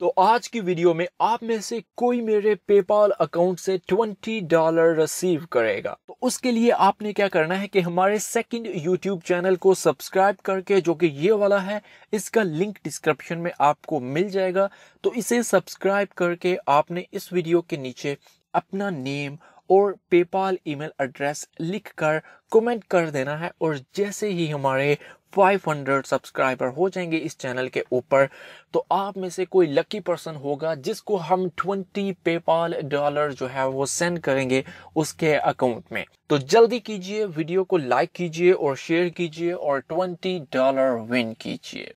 तो आज की वीडियो में आप में से कोई मेरे पेपाल अकाउंट से ट्वेंटी डॉलर रिसीव करेगा तो उसके लिए आपने क्या करना है कि हमारे सेकंड यूट्यूब चैनल को सब्सक्राइब करके जो कि ये वाला है इसका लिंक डिस्क्रिप्शन में आपको मिल जाएगा तो इसे सब्सक्राइब करके आपने इस वीडियो के नीचे अपना नेम और पेपाल ईमेल एड्रेस लिखकर कमेंट कर देना है और जैसे ही हमारे 500 सब्सक्राइबर हो जाएंगे इस चैनल के ऊपर तो आप में से कोई लकी पर्सन होगा जिसको हम 20 पेपाल डॉलर जो है वो सेंड करेंगे उसके अकाउंट में तो जल्दी कीजिए वीडियो को लाइक कीजिए और शेयर कीजिए और 20 डॉलर विन कीजिए